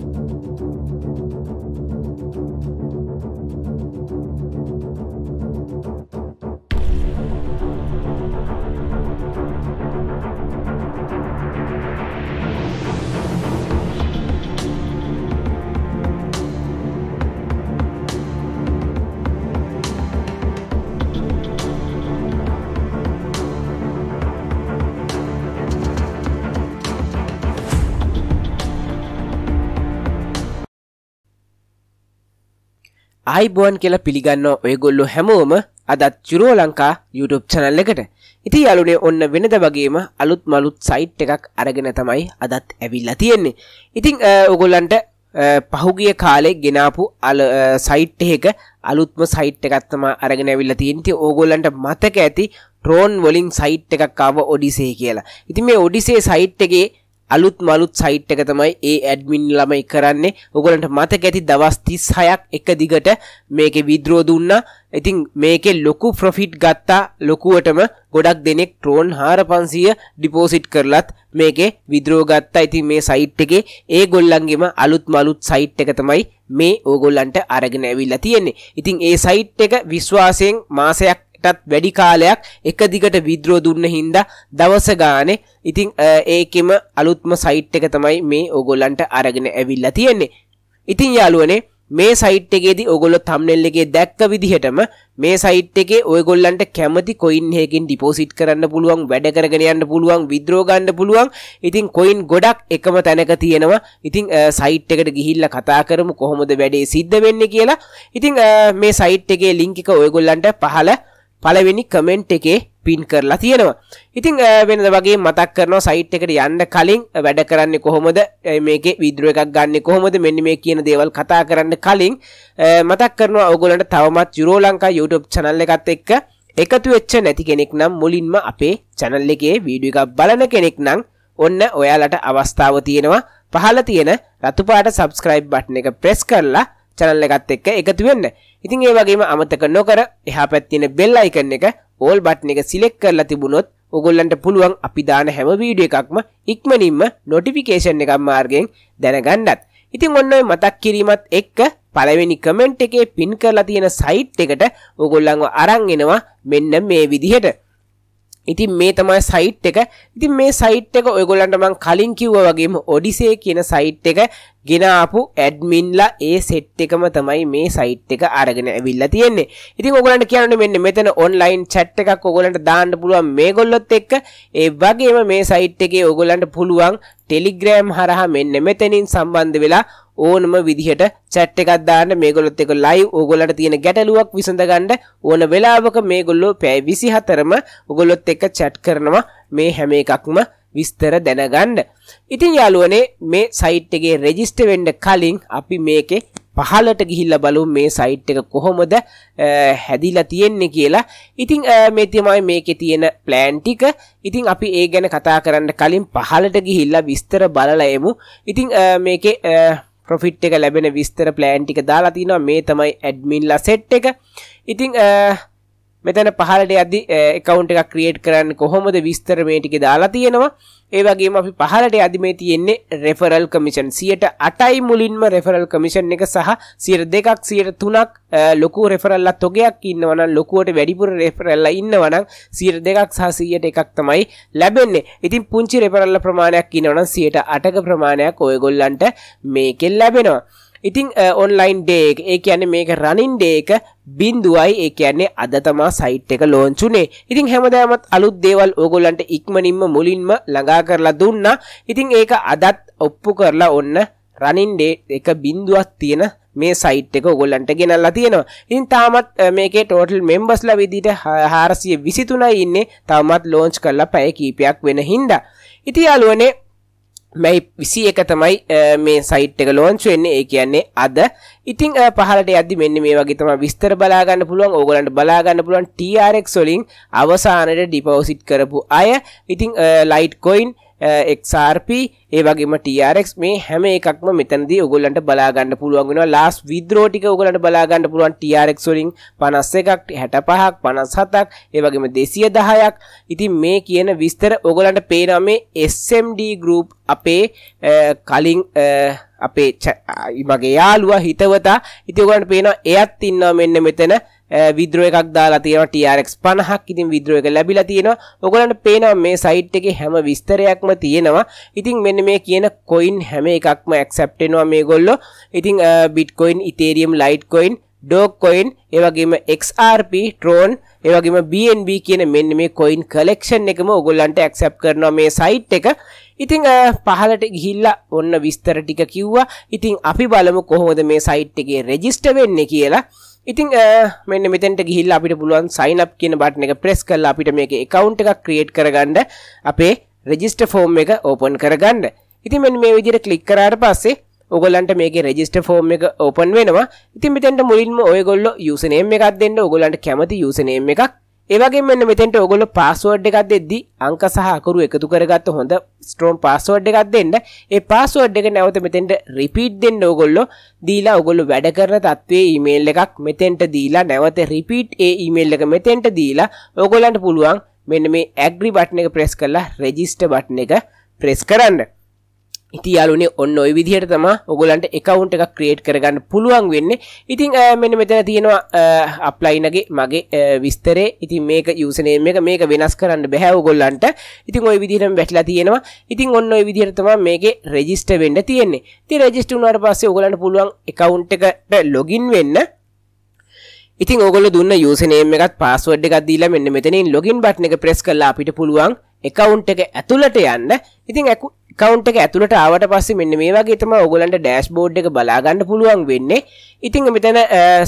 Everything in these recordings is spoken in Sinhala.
Thank you. අයිබෝන් කියලා පිළිගන්න ඔයගොල්ලු හැමෝම අදත් චුරෝ ලංකා YouTube චනල් එකට ඉති අලුනේ ඔන්න වෙනද වගේම අලුත් මලුත් සයිට් එකක් අරගෙන තමයි අදත් ඇවිල්ලා තියෙන්නේ ඉතිං ඔගොල්ලන්ට පහුගිය කාලෙ ගෙනාපු අල සයිට් එක අලුත්ම සයිට් එකත්තම අරගෙන ඇවිල්ලා තියෙන්ති ඕගොල්ලන්ට මතක ඇති ට්‍රෝන් වලින් සයිට් එකක් ආව ඔඩිසේ කියලා ඉතින් මේ ඔඩිසේ සයිට් එකේ අලුත් මලුත් සයිට් එක තමයි ඒ ඇඩ්මින් ළමයි කරන්නේ ඔගලන්ට මතක ඇති දවස් 36ක් එක දිගට මේකේ විද්‍රෝ දුන්නා. ඉතින් මේකේ ලොකු ප්‍රොෆිට් ගත්තා ලොකුවටම ගොඩක් දෙනෙක් ට්‍රෝන් 4500 ඩිපොසිට් කරලත් මේකේ විද්‍රෝ ගත්තා. ඉතින් මේ සයිට් එකේ ඒගොල්ලන්ගෙම අලුත් මලුත් සයිට් එක තමයි මේ ඕගොල්ලන්ට අරගෙන ඇවිල්ලා තියෙන්නේ. ඉතින් ඒ සයිට් එක විශ්වාසයෙන් මාසයක් ටත් වැඩි කාලයක් එක දිගට විද්‍රෝ දුන්න හින්දා දවස ගානේ ඉතින් ඒකෙම අලුත්ම සයිට් එක තමයි මේ ඕගොල්ලන්ට අරගෙන ඇවිල්ලා තියෙන්නේ. ඉතින් යාළුවනේ මේ සයිට් එකේදී ඔයගොල්ලෝ thumbnail එකේ දැක්ක විදිහටම මේ සයිට් එකේ ඔයගොල්ලන්ට කැමති coin එකකින් deposit කරන්න පුළුවන් වැඩ කරගෙන යන්න පුළුවන් withdraw ගන්න පුළුවන් ඉතින් coin ගොඩක් එකම තැනක තියෙනවා ඉතින් සයිට් එකට ගිහිල්ලා කතා කරමු කොහොමද වැඩේ සිද්ධ වෙන්නේ කියලා ඉතින් මේ සයිට් එකේ link එක ඔයගොල්ලන්ට පහළ පළවෙනි කමෙන්ට් එකේ පින් කරලා තියෙනවා ඉතිං වෙනද වගේ මතක් කරනවා සයිට් එකට යන්න කලින් වැඩ කරන්නේ කොහොමද මේක විදුර එකක් ගන්න කොහොමද මෙන්න මේ කියන දේවල් කතා කරන්න කලින් මතක් කරනවා ඔගොලට තවමත් යුරෝ ලංකා YouTube චනල්ල එකත් එක්ක එකතු වෙච්ච නැති කෙනෙක් නම් මුලින්ම අපේ චැනල් එකේ වීඩියෝ එකක් බලන කෙනෙක් නම් ඔන්න ඔයාලට අවස්ථාව තියෙනවා පහළ තියෙන රතුපාට සබස්ක්‍රයිබ් බට්න එක ප්‍රෙස් කරලා චැනල් එකත් එක්ක එකතු වෙන්න ඉතින් ඒ වගේම අමතක නොකර එහා පැත්තින බෙල් අයිකන්න එක ඕල් බට්න එක සිලෙක් කරලා තිබුණොත් ඔගොල්ලන්ට පුළුවන් අපි දාන හැම වීඩිය එකක්ම ඉක්මනින්ම නොටිෆිකේෂන් එකක් මාර්ගෙන් දැනගන්නත් ඉතින් ඔන්න මතක් කිරීමත් එක්ක පළවෙනි කමෙන්ට් එකේ පින් කරලා තියෙන සයිට් එකට ඔගොල්ලන්ව අරන් එනවා මෙන්න මේ විදිහට ඉතින් මේ තමයි සයිට් එක ඉතින් මේ සයිට් එක ඔයගොල්ලන්ට මං කලින් කිව්වා වගේම ඔඩිසේ කියන සයිට් එක ගෙනාපු ඇඩ්මින්ලා ඒ සෙට් එකම තමයි මේ සයිට් එක අරගෙන ඇවිල්ලා තියෙන්නේ. ඉතින් ඔයගලන්ට කියන්න මෙන්න මෙතන ඔන්ලයින් chat එකක් ඔයගලන්ට දාන්න පුළුවන් මේගොල්ලොත් එක්ක. ඒ වගේම මේ සයිට් එකේ ඔයගලන්ට පුළුවන් Telegram හරහා මෙන්න මෙතනින් සම්බන්ධ වෙලා ඕනම විදිහට චැට් එකක් දාන්න මේගොල්ලොත් එක ලයිව් ඕගොල්ලන්ට තියෙන ගැටලුවක් විසඳගන්න ඕන වෙලාවක මේගොල්ලෝ පැය 24ම ඔගොල්ලොත් එක්ක චැට් කරනවා මේ හැම එකක්ම විස්තර දැනගන්න. ඉතින් යාළුවනේ මේ සයිට් එකේ රෙජිස්ටර් වෙන්න කලින් අපි මේකේ පහලට ගිහිල්ල බලු මේ සයිට් එක කොහොමද හැදිලා තියෙන්නේ කියලා ඉතිං මේ තමයි මේකෙ තියෙන ප්ලෑන් ටික ඉතිං අපි ඒ ගැන කතා කරන්න කලින් පහලට ගිහිල්ලා විස්තර බලලයමු ඉතිං මේකේ ප්‍රොෆිට් එක ලැබෙන විස්තර ප්ලෑන් ටික දාලා තිනවා මේ තමයි ඇඩ්මින්ලා සෙට් එක ඉතිං මෙතන පහලට අදදි එකකවන්් එක ක්‍රියට් කරන්න කොහොමද විස්තර මේ ටික දාලා තියෙනවා ඒ වගේම අපි පහලට අදි මේ තියෙන්නේ රෙෆරල් කමිෂන් 108යි මුලින්ම රෙෆරල් කමිෂන් එක සහ 102ක් 103ක් ලොකු රෙෆරල්ලා තොගයක් ඉන්නවනම් ලොකුවට වැඩිපුර රෙෆරල්ලා ඉන්නවනම් 102ක් සහ 101ක් තමයි ලැබෙන්නේ. ඉතින් පුංචි රෙෆරල්ලා ප්‍රමාණයක් ඉන්නවනම් 108ක ප්‍රමාණයක් ඔයගොල්ලන්ට මේකෙන් ලැබෙනවා. ඉතිං ඔන්ලයින් ඩේක් ඒ කියන මේක රනින් ඩේක බින්දුවයි ඒ කියන්නේ අද තමා සයිට් එක ලෝංචුනේ ඉතින් හැමදාමත් අලුත් දේවල් ඕගොල්ලන්ට ඉක්මනින්ම මුලින්ම ළඟා කරලා දුන්නා ඉතින් ඒක අදත් ඔප්පු කරලා ඔන්න රනින් ඩේ එක බින්දුවක් තියෙන මේ සයිට් එක ඔගොල්ලන්ට ගෙනල්ලා තියෙනවා ඉතින් තාමත් මේකේ ටෝටල් මෙම්බස්ලා විදිහට 423යි ඉන්නේ තාමත් ලොන්ච් කරලා පැය කීපයක් වෙන හින්දා ඉතින් යාළුවනේ මැයි විසි එක තමයි මේ සයිට් එක ලෝන්ච් වෙන්නේ ඒ කියන්නේ අද ඉතිං පහලට අද මෙන්න මේ වගේ තම විස්තර බලාගන්න පුළුවන් ඕගලන්ට බලාගන්න පුළුවන් TRX වලින් අවසානයට ඩිපවසිට් කරපු අය ඉතිං ලයිට් කොයින් එක්RP ඒ වගේම TRX මේ හැම එකක්ම මෙතනදී ඔයගොල්ලන්ට බලා ගන්න පුළුවන් වෙනවා last withdraw ටික ඔයගොල්ලන්ට බලා ගන්න පුළුවන් TRX වලින් 51ක් 65ක් 57ක් ඒ වගේම 210ක් ඉතින් මේ කියන විස්තර ඔයගොල්ලන්ට පේනවා මේ SMD group අපේ කලින් අපේ මගේ යාළුවා හිතවතා ඉතින් ඔයගොල්ලන්ට පේනවා එයත් ඉන්නවා මෙන්න මෙතන විද්‍රෝ එකක් දාලා තියෙනවා TRX 50ක් ඉතින් විද්‍රෝ එක ලැබිලා තියෙනවා ඔයගලන්ට පේනවා මේ සයිට් එකේ හැම විස්තරයක්ම තියෙනවා ඉතින් මෙන්න මේ කියන coin හැම එකක්ම accept වෙනවා මේගොල්ලෝ ඉතින් bitcoin ethereum litecoin ඩෝකොයින් ඒවගේම XRP ට්‍රෝන් ඒවගේම BNB කියන මෙන්න මේ කොයින් කලෙක්ෂන් එකම ඔගොල්ලන්ට ඇක්සප් කරනවා මේ සයිට් එක ඉතිං පහලට ගිහිල්ලා ඔන්න විස්තර ටික කිව්වා ඉතිං අපි බලමු කොහොමද මේ සයිට් එකේ රෙජිස්ට වෙන්නේ කියලා ඉතින් මෙන්න මෙතැට ගිහිල් අපිට පුළුවන් සයිනප් කියන බටන එක ප්‍රෙස් කල් අපිට මේ එකකවන්් එකක් ක්‍රියට් කරගන්න අපේ රෙජිස්ට ෆෝර්ම් එක ඕපන් කරගන්න ඉතින් මෙ මේ විදිර කලික් කරාට පස්සේ ඔගලන්ට මේ රෙජිස්ට ෆෝර්ම් එක ඕපන් වෙනවා ඉතින් මෙතැට මුලින්ම ඔයගොල්ල යුසනේම එකක් දෙන්න ඔගොලන්ට කැමති යුසනේම එකක් ඒවගේ මෙන්න මෙතෙන්ට ඔගොල්ල පාස්ුවඩ් එකක් දෙද්දි අංක සහකරු එකතු කරගත්ත හොඳ ස්ට්‍රෝම් පාස්ුවඩ් එකක් දෙන්න ඒ පාස්ුවඩ් එක නැවත මෙතෙන්ට රිපීට් දෙන්න ඔගොල්ලො දීලා ඔගොල්ලු වැඩ කරන තත්වේ ඊමේල් එකක් මෙතෙන්ට දීලා නැවත රිපීට් ඒ ඊමේල් එක මෙතෙන්ට දීලා ඔගොලන්ට පුළුවන් මෙන්න මේ ඇග්‍රි බට්න එක ප්‍රෙස් කරලා රෙජිස්ට බට්න එක ප්‍රෙස් කරන්න ඉති යාලුනේ ඔන්න ඔය විදිහයට තම ඔගලන්ට එකවුන්ට එක ක්‍රේට් කරගන්න පුළුවන් වෙන්න ඉතින් මෙන මෙතන තියෙනවා අප්ලයිනගේ මගේ විස්තරේ ඉතින් මේක යසනය එක මේක වෙනස් කරන්න බැහැව ගොල්ලන්ට ඉතින් ඔය විදිහටම වැටලා තියෙනවා ඉතින් ඔන්න ඔය විදිහට තම මේක රෙජිස්ට වෙන්න තියෙන්නේ ති රජිස්ට වුණට පස්සේ ඔගලන්ට පුළුවන් එකවුන්ට එකට ලොගින් වෙන්න ඉතින් ඔගොල දුන්න යසනයම එකත් පස්සුවඩ් එකක් දීලා මෙන්න මෙතනින් ලොගින් බට්න එක ප්‍රෙස් කරලා අපිට පුළුවන් එකවුන්් එක ඇතුළට යන්න ඉතින් කවන්ට ඇතුළට ආවට පස්සේ මෙන්න මේ වගේ තම ඔගලන්ට ඩෑස් බෝඩ් එක බලාගන්න පුළුවන් වෙන්නේ ඉතිං මෙතන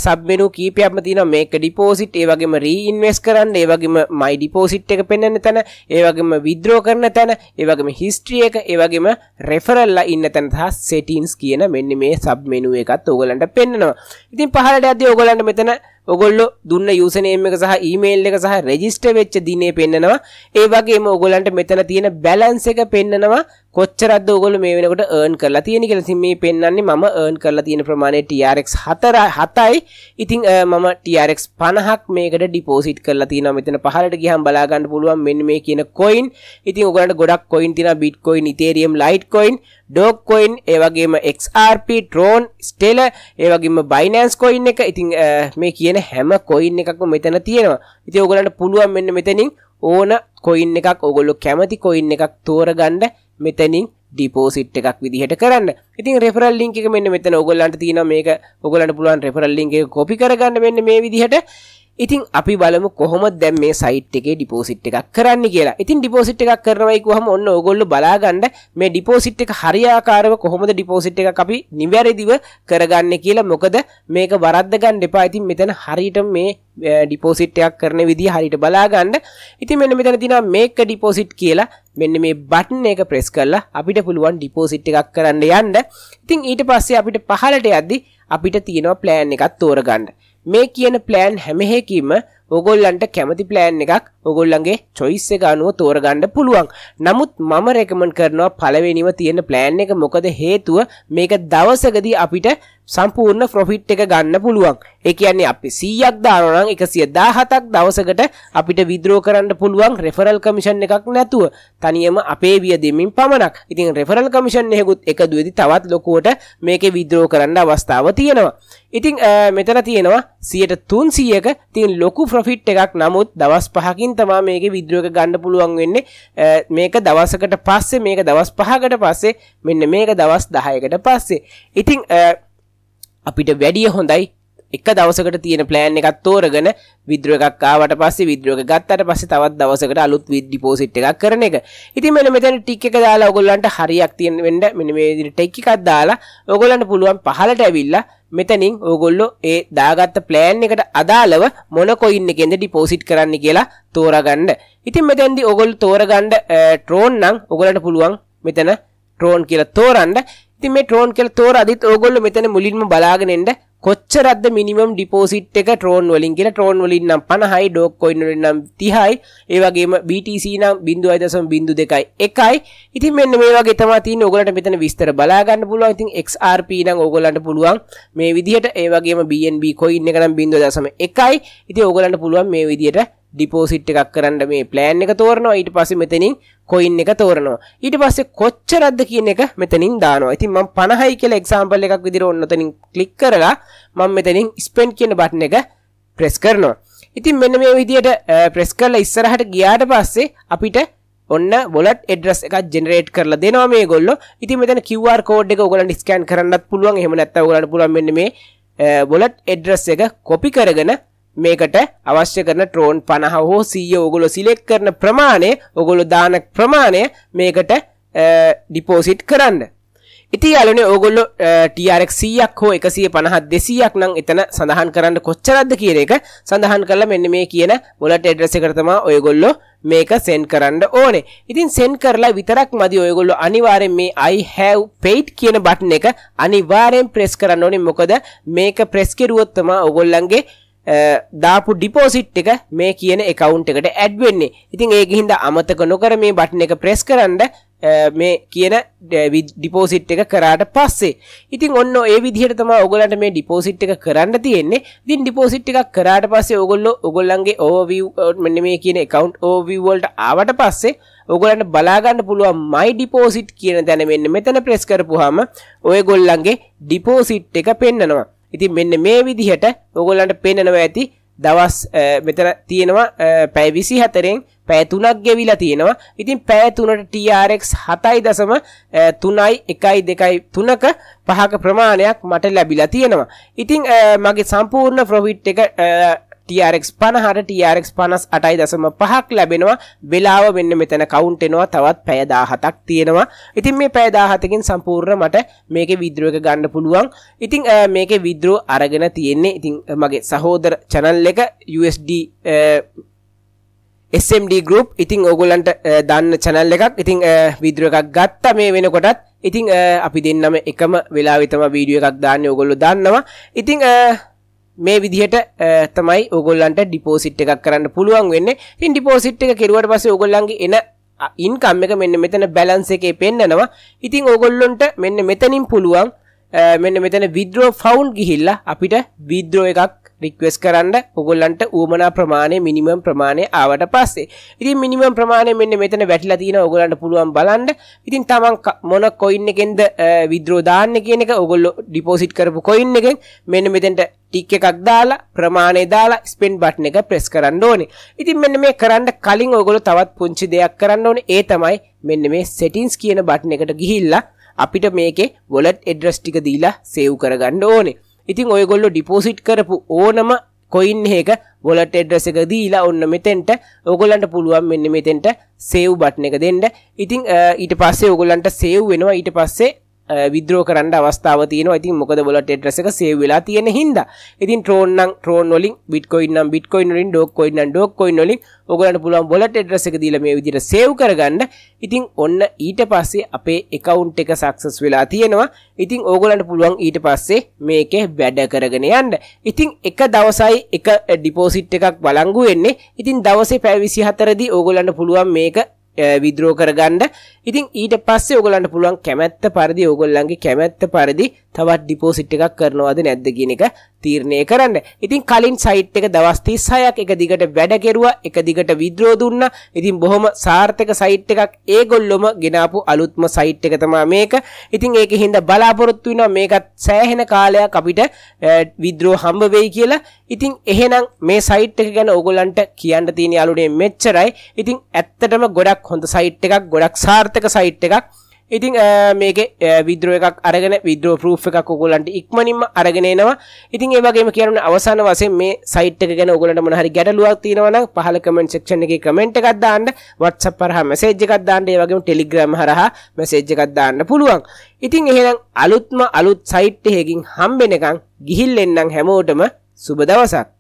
සබමෙනු කීපයක්ම තින මේක ඩිපෝසිට් ඒවගේම රීඉන්වස් කරන්න ඒවගේම මයි ඩිපෝසිට් එක පෙන්න්න තැන ඒවගේම විද්‍රෝ කරන තැන ඒවගේම හිස්ට්‍රිය එක ඒවගේම රෙෆරල්ලා ඉන්න තැන හ සෙටින්ස් කියන මෙන්න මේ සබ්මෙනුව එකත් ඔගලන්ට පෙන්න්නවා ඉතින් පහලට ඇද ඔගලන්ට මෙතන ඔගොල්ලො දුන්න යුසනේම එක සහ ඊමේල් එක සහ රෙජිස්ට වෙච්ච දිනේ පෙන්න්නනවා ඒවගේම ඔගොලන්ට මෙතන තියෙන බැලන්ස එක පෙන්න්නනවා කොච්චරද ගොල මේ වෙනකට ඒන් කරලා තියෙන කෙලසි මේ පෙන්න්නේ මම ඒන් කරලා තියෙන ප්‍රමාණය ටRX හතර හතයි ඉතිං මම ටRX පණහක් මේකට ඩිපෝසිට් කරලා තියෙන මෙතන පහලට ගිහම් බලාගන්න පුළුවන් මෙන්න මේ කියන කොයින් ඉතින් ඔගලට ගොඩක් කොයින් තින Bitcoin Ethereum Litecoin Dogecoin ඒවගේම XRP ට්‍රෝන් ස්ටෙල ඒවගේම බයිනෑන්ස් කොයින් එක ඉතිං මේ කියන හැම කොයින් එකක්ම මෙතන තියෙනවා ඉති ඔගලට පුළුවන් මෙන්න මෙතනින් ඕන කොයින් එකක් ඔගොල්ලො කැමති කොයින් එකක් තෝරගණ්ඩ මෙතැනින් ඩිපෝසිට් එකක් විදිහට කරන්න ඉතින් රෙෆරල් ලින්ක එක මෙන්න මෙතන ඔගොල්ලන්ට තියෙනවා මේක ඔගොල්ලන්ට පුළුවන් රෙෆරල් ලින්ක එක කොපි කරගන්න මෙන්න මේ විදිහට ඉතින් අපි බලමු කොහොමද දැන් මේ සයිට් එකේ ඩිපොසිට් එකක් කරන්න කියලා. ඉතින් ඩිපොසිට් එකක් කරනවයි කිව්වහම ඔන්න ඕගොල්ලෝ බලාගන්න මේ ඩිපොසිට් එක හරියාකාරව කොහොමද ඩිපොසිට් එකක් අපි නිවැරදිව කරගන්නේ කියලා. මොකද මේක වරද්ද ගන්න එපා. ඉතින් මෙතන හරියට මේ ඩිපොසිට් එකක් කරන විදිහ හරියට බලාගන්න. ඉතින් මෙන්න මෙතන තියෙනවා මේක ඩිපොසිට් කියලා. මෙන්න මේ බටන් එක ප්‍රෙස් කරලා අපිට පුළුවන් ඩිපොසිට් එකක් කරන්න යන්න. ඉතින් ඊට පස්සේ අපිට පහලට යද්දි අපිට තියෙනවා ප්ලෑන් එකක් තෝරගන්න. මේ කියන ප්ලෑන් හැමහෙකීම ඔගොල්ලන්ට කැමති ප්ලෑන් එකක් ඔගොල්ලන්ගේ චොයිස් එක අනුව තෝරගන්න පුළුවන් නමුත් මම රෙකමන් කරනවා පළවෙනිම තියෙන ප්ලෑන් එක මොකද හේතුව මේක දවසකදී අපිට සම්පූර්ණ ප්‍රොෆිට් එක ගන්න පුළුවන්. ඒ කියන්නේ අපි 100ක් දානවා නම් 117ක් දවසකට අපිට විත්ඩ්‍රෝ කරන්න පුළුවන් රෙෆරල් කමිෂන් එකක් නැතුව තනියම අපේ වියදෙමින් පමණක්. ඉතින් රෙෆරල් කමිෂන් එකකුත් එකතු වෙදි තවත් ලොකුවට මේකේ විත්ඩ්‍රෝ කරන්න අවස්ථාව තියෙනවා. ඉතින් මෙතන තියෙනවා 300ක තින් ලොකු ප්‍රොෆිට් එකක් නමුත් දවස් 5කින් තමයි මේකේ විත්ඩ්‍රෝ එක ගන්න පුළුවන් වෙන්නේ. මේක දවසකට පස්සේ මේක දවස් 5කට පස්සේ මෙන්න මේක දවස් 10කට පස්සේ. ඉතින් අපිට වැඩිය හොඳයි එක දවසකට තියෙන ප්ලෑන් එකක් තෝරගෙන විද්‍ර එකක් ආවට පස්සේ විද්‍රෝක ගත්තට පස්සේ තවත් දවසකට අලුත් විද්ඩිපෝසිට් එකක් කරන එක. ඉතින් මෙන්න මෙතන ටික් එක දාලා ඔයගොල්ලන්ට හරියක් තියෙන වෙන්න මෙන්න මේ විදිහට ටික් එකක් දාලා ඔයගොල්ලන්ට පුළුවන් පහලට ඇවිල්ලා මෙතනින් ඔයගොල්ලෝ ඒ දාගත්ත ප්ලෑන් එකට අදාළව මොන කොයින් එකෙන්ද ඩිපෝසිට් කරන්න කියලා තෝරගන්න. ඉතින් මෙතෙන්දී ඔයගොල්ලෝ තෝරගන්න ට්‍රෝන් නම් ඔයගොල්ලන්ට පුළුවන් මෙතන ට්‍රෝන් කියලා තෝරන්න ඉතින් මේ ට්‍රෝන් කියලා තෝරද්දිත් ඕගොල්ලෝ මෙතන මුලින්ම බලාගෙන එන්න කොච්චරක්ද මිනිමම් ඩිපොසිට් එක ට්‍රෝන් වලින් කියලා ට්‍රෝන් වලින් නම් 50යි ඩොග් කොයින් වලින් නම් 30යි ඒ වගේම BTC නම් 0.02යි 1යි ඉතින් මෙන්න මේ වගේ තමයි තියෙන්නේ ඕගොල්ලන්ට මෙතන විස්තර බලා ගන්න පුළුවන් ඉතින් XRP නම් ඕගොල්ලන්ට පුළුවන් මේ විදිහට ඒ වගේම BNB කොයින් එක නම් 0.1යි ඉතින් ඕගොල්ලන්ට පුළුවන් මේ විදිහට ඩිපෝසිට් එකක් කරන්න මේ ප්ලෑන් එක තෝරනවා ඊට පස්සේ මෙතනින් කොයින් එක තෝරනවා ඊට පස්සේ කොච්චරද්ද කියන එක මෙතනින් දානවා ඉතින් මම 50යි කියලා එක්සැම්පල් එකක් විදිහට ඔන්න ඔතනින් ක්ලික් කරලා මම මෙතනින් ස්පෙන්ඩ් කියන බටන් එක ප්‍රෙස් කරනවා ඉතින් මෙන්න මේ විදිහට ප්‍රෙස් කරලා ඉස්සරහට ගියාට පස්සේ අපිට ඔන්න බොලට් එඩ්‍රස් එකක් ජෙනරේට් කරලා දෙනවා මේගොල්ලෝ ඉතින් මෙතන QR කෝඩ් එක ඔයගලන්ට ස්කෑන් කරන්නත් පුළුවන් එහෙම නැත්නම් ඔයගලන්ට පුළුවන් මෙන්න මේ බොලට් එඩ්‍රස් එක කොපි කරගෙන මේකට අවශ්‍ය කරන ට්‍රෝන් පණහ හෝ සීය ඔගොලො සිලෙක් කරන ප්‍රමාණය ඔගොලො දාන ප්‍රමාණය මේකට ඩිපෝසිට් කරන්න ඉති අලනේ ඔගොල්ලො ටරක් සියක් හෝ එකසිය පණහත් දෙසියක් නං එතන සඳහන් කරන්න කොච්චරද්ද කියන එක සඳහන් කරලා මෙන්න මේ කියන බොලට එඩ්‍රස කරතමා ඔයගොල්ලො මේක සෙන් කරන්න ඕනේ ඉතින් සෙන් කරලා විතරක් මදි ඔයගොල්ලො අනිවාරෙන් මේ අයි හැව් පෙයිට් කියන බට්න එක අනිවාරයෙන් ප්‍රෙස් කරන්න ඕනේ මොකද මේක ප්‍රෙස්කිරුවොත්තමා ඔගොල්ලන්ගේ දාපු ඩිපෝසිට් එක මේ කියන එකවුන්් එකට ඇඩ්වෙන්නේ ඉතින් ඒක හින්ද අමතක නොකර මේ බටන එක ප්‍රෙස් කරන්න මේ කියන ඩිපෝසිට් එක කරාට පස්සේ ඉතින් ඔන්න ඒ විදිහට තම ඔගලට මේ ඩිපෝසිට් එක කරන්න තියෙන්නේ දින් ඩිපෝසිට් එකක් කරාට පස්සේ ඔගොල්ලෝ ඔගොල්ලන්ගේ ඕවව් මෙන්න මේ කියන එකකවන්් ඕවවල්ට ආවට පස්සේ ඔගලන්ට බලාගන්න පුළුවන් මයි ඩිපෝසිට් කියන දැන මෙන්න මෙතන ප්‍රෙස් කරපුහම ඔය ගොල්ලන්ගේ ඩිපෝසිට් එක පෙන්න්නනවා ඉතින් මෙන්න මේ විදිහට ඔගොල්ලන්ට පෙන්නනවා ඇති දවස් මෙතන තියෙනවා පැය විසි හතරෙන් පෑතුනක් ගෙවිලා තියෙනවා ඉතින් පෑතුනට TRX හතයි දසම තුනයි එකයි දෙකයි තුනක පහක ප්‍රමාණයක් මට ලැබිලා තියෙනවා ඉතිං මගේ සම්පූර්ණ ප්‍රොවිට් එක TRX 50ට TRX 58.5ක් ලැබෙනවා වෙලාව මෙන්න මෙතන කවුන්ට් වෙනවා තවත් පැය 17ක් තියෙනවා ඉතින් මේ පැය 17කින් සම්පූර්ණ මට මේකේ විද්‍රෝ එක ගන්න පුළුවන් ඉතින් මේකේ විද්‍රෝ අරගෙන තියෙන්නේ ඉතින් මගේ සහෝදර channel එක USD SMD group ඉතින් ඕගොල්ලන්ට දන්න channel එකක් ඉතින් විද්‍රෝ එකක් ගත්තා මේ වෙනකොටත් ඉතින් අපි දෙන්නම එකම වෙලාවෙ තමයි වීඩියෝ එකක් දාන්නේ ඕගොල්ලෝ දන්නවා ඉතින් මේ විදිහට තමයි ඔගොල්ලන්ට ඩිපෝසිට් එකක් කරන්න පුළුවන් වෙන්න ඉන් ඩිපෝසිට් එක කෙරුවට පස්සේ ඔගොල්ලන්ගේ එන ඉන්කම් එක මෙන්න මෙතන බැලන්ස් එකේ පෙන්නනවා ඉතින් ඕගොල්ලොන්ට මෙන්න මෙතනින් පුළුවන් මෙන්න මෙතන විද්‍රෝ ෆවුන්් ගිහිල්ලා අපිට විද්‍රෝ එකක් රික්වස් කරන්න ඔගොල්ලන්ට ඌමනා ප්‍රමාණය මිනිමම් ප්‍රමාණය ආවට පස්සේ ඉතින් මිනිමම් ප්‍රමාණය මෙන්න මෙතන වැටිලා තියෙන ඔයගලන්ට පුළුවන් බලන්න ඉතින් තමන් මොන කොයින් එකෙන්ද විද්‍රෝ දාන්නේ කියන එක ඔයගොල්ලෝ ඩිපොසිට් කරපු කොයින් එකෙන් මෙන්න මෙතෙන්ට ටික් එකක් දාලා ප්‍රමාණය දාලා ස්පෙන්ඩ් බටන් එක ප්‍රෙස් කරන්න ඕනේ ඉතින් මෙන්න මේ කරන්න කලින් ඔයගොල්ලෝ තවත් පුංචි දෙයක් කරන්න ඕනේ ඒ තමයි මෙන්න මේ සෙටින්ස් කියන බටන් එකට ගිහිල්ලා අපිට මේකේ වොලට් එඩ්‍රස් ටික දීලා සේව් කරගන්න ඕනේ ඉතින් ඔයගොල්ලො ඩිපෝසිට් කරපු ඕනම කොයින් ඒක වොලට එඩ්‍රස එක දීලා ඔන්න මෙතෙන්ට ඔගොලන්ට පුළුවන් මෙන්න මෙතෙන්ට සේව් බට්න එක දෙන්න ඉතිං ඊට පස්සේ ඔගොලන්ට සේව් වෙනවා ඊට පස්සේ විද්‍රෝ කරන්න අවස්ථාව තියෙනවා ඉතින් මොකද බොලට ට්‍රස එක සේව් වෙලා තියෙන හින්දා ඉතින් ට්‍රෝන් නම් ට්‍රෝන් වලින් බිට්කොයින් නම් බිට්කොයින් වලින් ඩොක්කොයින් නම් ඩොක්කොයින් වලින් ඔයගලන්ට පුළුවන් බොලට ට්‍රස් එක දීලා මේ විදිහට සේව් කරගන්න ඉතින් ඔන්න ඊට පස්සේ අපේ account එක success වෙලා තියෙනවා ඉතින් ඕගලන්ට පුළුවන් ඊට පස්සේ මේකේ වැඩ කරගෙන යන්න ඉතින් එක දවසයි එක ඩිපොසිට් එකක් බලංගු වෙන්නේ ඉතින් දවසේ පැය 24 දී ඕගලන්ට පුළුවන් මේක විද්‍රෝ කරගන්න ඉතින් ඊට පස්සේ ඔගලන්ට පුළුවන් කැමැත්ත පරිදි ඔගොල්ලන්ගේ කැමැත්ත පරිදි තවත් ඩිපෝසිට් එකක් කරනවාද නැද්ද කියන එක තීරණය කරන්න. ඉතින් කලින් සයිට් එක දවස් 36ක් එක දිගට වැඩ කෙරුවා, එක දිගට විද්‍රෝ දුන්නා. ඉතින් බොහොම සාර්ථක සයිට් එකක් ඒගොල්ලොම ගෙනාපු අලුත්ම සයිට් එක තමයි මේක. ඉතින් ඒකේ හින්දා බලාපොරොත්තු වෙනවා මේකත් සෑහෙන කාලයක් අපිට විද්‍රෝ හම්බ වෙයි කියලා. ඉතින් එහෙනම් මේ සයිට් එක ගැන ඕගොල්ලන්ට කියන්න තියෙන යාළුවනේ මෙච්චරයි. ඉතින් ඇත්තටම ගොඩක් හොඳ සයිට් එකක්, ගොඩක් සාර්ථක සයිට් එකක්. ඉතිං මේක විද්‍රෝ එකක් අරගෙන විද්‍රෝ ප්‍රූ් එකක් ඔගොලන්ට ඉක්මනින්ම අරගෙනනවා ඉතින් ඒවගේම කියන අවසාන වසේ මේ සයිට ගෙන ඔගලට මොහරි ගැටලුවක් තියෙනවන පහල කමෙන්ට් සක්ෂණ එක කමෙන්ට් එකක් දාන්න වත්ස පරහ මසේජ්ජකත් දාන්න ඒවගේ ටෙලිග්‍රම් හරහ මසේජ්ජකත් දාන්න පුළුවන් ඉතින් එහෙනම් අලුත්ම අලුත් සයිට් එහෙකින් හම්බෙනකං ගිහිල් එන්නම් හැමෝටම සුබ දවසක්